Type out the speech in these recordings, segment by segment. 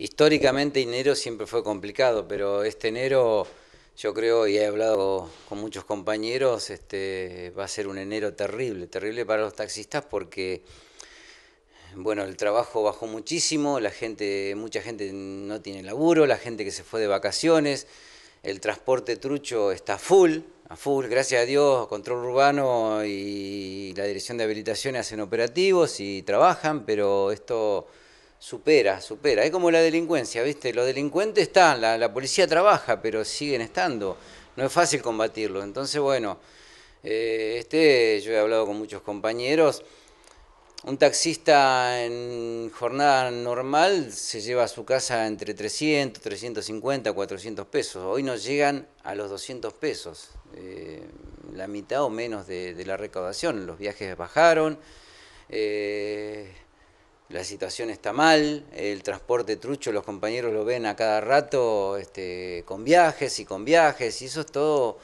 Históricamente enero siempre fue complicado, pero este enero yo creo y he hablado con muchos compañeros, este, va a ser un enero terrible, terrible para los taxistas porque bueno, el trabajo bajó muchísimo, la gente, mucha gente no tiene laburo, la gente que se fue de vacaciones, el transporte trucho está full, a full, gracias a Dios, control urbano y la dirección de habilitaciones hacen operativos y trabajan, pero esto supera, supera. Es como la delincuencia, ¿viste? Los delincuentes están, la, policía trabaja, pero siguen estando. No es fácil combatirlo. Entonces, bueno, eh, este, yo he hablado con muchos compañeros. Un taxista en jornada normal se lleva a su casa entre 300, 350, 400 pesos. Hoy nos llegan a los 200 pesos, eh, la mitad o menos de, de, la recaudación. Los viajes bajaron. Eh, la situación está mal, el transporte trucho, los compañeros lo ven a cada rato este, con viajes y con viajes, y eso es todo,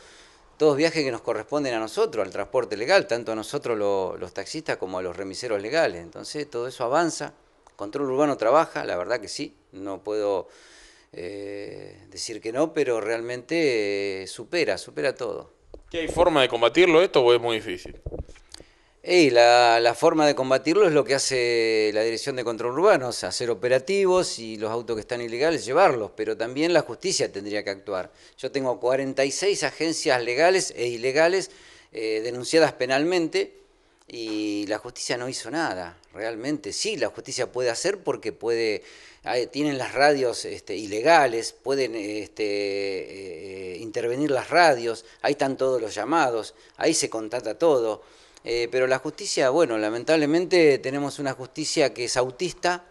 todos viajes que nos corresponden a nosotros, al transporte legal, tanto a nosotros los taxistas como a los remiseros legales. Entonces todo eso avanza, control urbano trabaja, la verdad que sí, no puedo eh, decir que no, pero realmente eh, supera, supera todo. ¿Qué hay forma de combatirlo esto o es muy difícil? la, forma de combatirlo es lo que hace la Dirección de Control Urbano, hacer operativos y los autos que están ilegales llevarlos, pero también la justicia tendría que actuar. Yo tengo 46 agencias legales e ilegales eh, denunciadas penalmente y la justicia no hizo nada, realmente. Sí, la justicia puede hacer porque puede, tienen las radios este, ilegales, pueden este, eh, eh, intervenir las radios, ahí están todos los llamados, ahí se contrata todo. Eh, pero la justicia, bueno, lamentablemente tenemos una justicia que es autista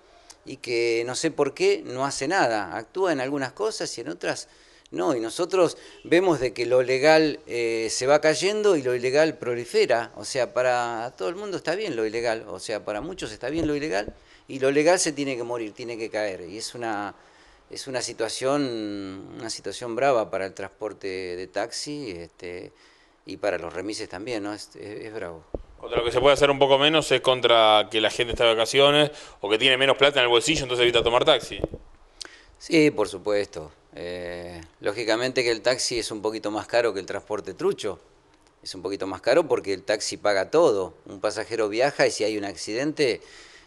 y que no sé por qué no hace nada. Actúa en algunas cosas y en otras no. Y nosotros vemos de que lo legal eh, se va cayendo y lo ilegal prolifera. O sea, para todo el mundo está bien lo ilegal. O sea, para muchos está bien lo ilegal y lo legal se tiene que morir, tiene que caer. Y es una es una situación, una situación brava para el transporte de taxi. Este, y para los remises también, ¿no? Es, bravo. Contra lo que se puede hacer un poco menos es contra que la gente está de vacaciones o que tiene menos plata en el bolsillo, entonces evita tomar taxi. Sí, por supuesto. Eh, lógicamente que el taxi es un poquito más caro que el transporte trucho. Es un poquito más caro porque el taxi paga todo. Un pasajero viaja y si hay un accidente,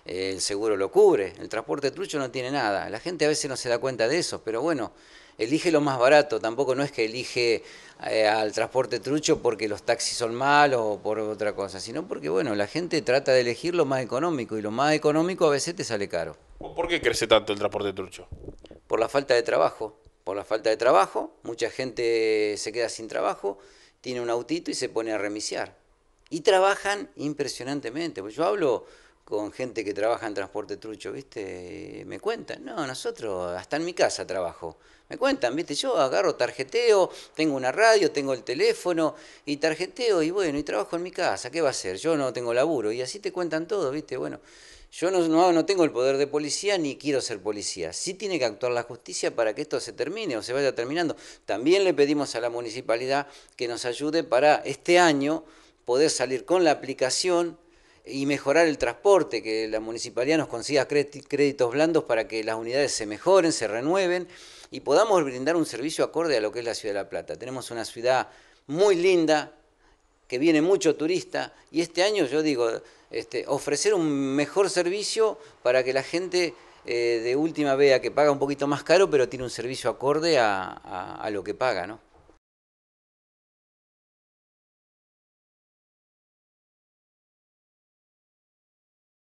el seguro lo cubre. El transporte trucho no tiene nada. La gente a veces no se da cuenta de eso, pero bueno, elige lo más barato. Tampoco no es que elige eh, al transporte trucho porque los taxis son malos o por otra cosa, sino porque bueno, la gente trata de elegir lo más económico y lo más económico a veces te sale caro. ¿Por qué crece tanto el transporte trucho? Por la falta de trabajo. Por la falta de trabajo, mucha gente se queda sin trabajo, tiene un autito y se pone a remiciar. Y trabajan impresionantemente. Pues yo hablo con gente que trabaja en transporte trucho, ¿viste? Me cuentan, no, nosotros, hasta en mi casa trabajo. Me cuentan, ¿viste? Yo agarro tarjeteo, tengo una radio, tengo el teléfono y tarjeteo y bueno, y trabajo en mi casa, ¿qué va a ser? Yo no tengo laburo y así te cuentan todo, ¿viste? Bueno, yo no, no, no tengo el poder de policía ni quiero ser policía. Sí tiene que actuar la justicia para que esto se termine o se vaya terminando. También le pedimos a la municipalidad que nos ayude para este año poder salir con la aplicación y mejorar el transporte, que la municipalidad nos consiga créditos blandos para que las unidades se mejoren, se renueven y podamos brindar un servicio acorde a lo que es la ciudad de La Plata. Tenemos una ciudad muy linda, que viene mucho turista, y este año yo digo, este, ofrecer un mejor servicio para que la gente eh, de última vea que paga un poquito más caro, pero tiene un servicio acorde a lo que paga, ¿no?